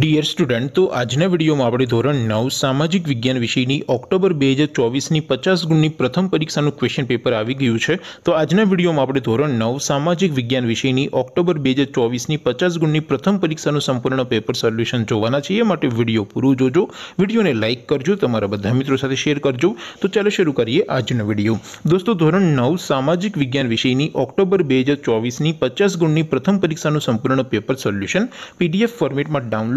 dear student તો આજના વિડીયોમાં આપણે ધોરણ નવ સામાજિક વિજ્ઞાન વિષયની ઓક્ટોબર બે હજાર ચોવીસની પચાસ ગુણની પ્રથમ પરીક્ષાનું ક્વેશ્ચન પેપર આવી ગયું છે તો આજના વિડીયોમાં આપણે ધોરણ નવ સામાજિક વિજ્ઞાન વિષયની ઓક્ટોબર બે હજાર ચોવીસની પચાસ ગુણની પ્રથમ પરીક્ષાનું સંપૂર્ણ પેપર સોલ્યુશન જોવાના છીએ એ માટે વિડીયો પૂરું જોજો વિડીયોને લાઇક કરજો તમારા બધા મિત્રો સાથે શેર કરજો તો ચાલો શરૂ કરીએ આજનો વિડીયો દોસ્તો ધોરણ નવ સામાજિક વિજ્ઞાન વિષયની ઓક્ટોબર બે હજાર ચોવીસની પચાસ ગુણની પ્રથમ પરીક્ષાનું સંપૂર્ણ પેપર સોલ્યુશન પીડીએફ ફોર્મેટમાં ડાઉનલોડ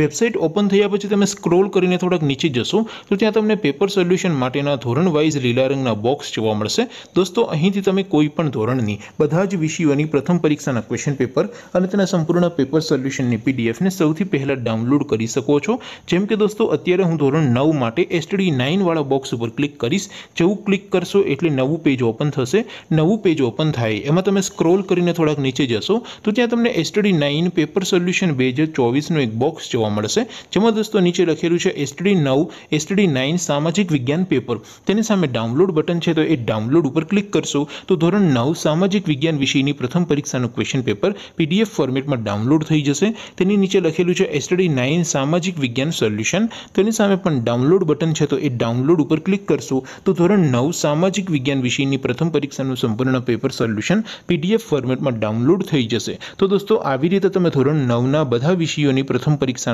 વેબસાઇટ ઓપન થયા પછી તમે સ્ક્રોલ કરીને થોડક નીચે જશો તો ત્યાં તમને પેપર સોલ્યુશન માટેના ધોરણ વાઇઝ લેયરિંગના બોક્સ જોવા મળશે દોસ્તો અહીંથી તમે કોઈ પણ ધોરણની બધા જ વિષયોની પ્રથમ પરીક્ષાના ક્વેશ્ચન પેપર અને તેના સંપૂર્ણ પેપર સોલ્યુશનની પીડીએફ ને સૌથી પહેલા ડાઉનલોડ કરી શકો છો જેમ કે દોસ્તો અત્યારે હું ધોરણ 9 માટે STD 9 વાળો બોક્સ ઉપર ક્લિક કરીશ જેવું ક્લિક કરશો એટલે નવું પેજ ઓપન થશે નવું પેજ ઓપન થાય એમાં તમે સ્ક્રોલ કરીને થોડક નીચે જશો તો ત્યાં તમને STD 9 પેપર સોલ્યુશન બેજ 24 નું એક બોક્સ ફોર્મલ છે જેમ દોસ્તો નીચે લખેલું છે STD 9 STD 9 સામાજિક વિજ્ઞાન પેપર તેની સામે ડાઉનલોડ બટન છે તો એ ડાઉનલોડ ઉપર ક્લિક કરશો તો ધોરણ 9 સામાજિક વિજ્ઞાન વિષયની પ્રથમ પરીક્ષાનું ક્વેશ્ચન પેપર PDF ફોર્મેટમાં ડાઉનલોડ થઈ જશે તેની નીચે લખેલું છે STD 9 સામાજિક વિજ્ઞાન સોલ્યુશન તેની સામે પણ ડાઉનલોડ બટન છે તો એ ડાઉનલોડ ઉપર ક્લિક કરશો તો ધોરણ 9 સામાજિક વિજ્ઞાન વિષયની પ્રથમ પરીક્ષાનું સંપૂર્ણ પેપર સોલ્યુશન PDF ફોર્મેટમાં ડાઉનલોડ થઈ જશે તો દોસ્તો આવી રીતે તમે ધોરણ 9 ના બધા વિષયોની પ્રથમ પરીક્ષા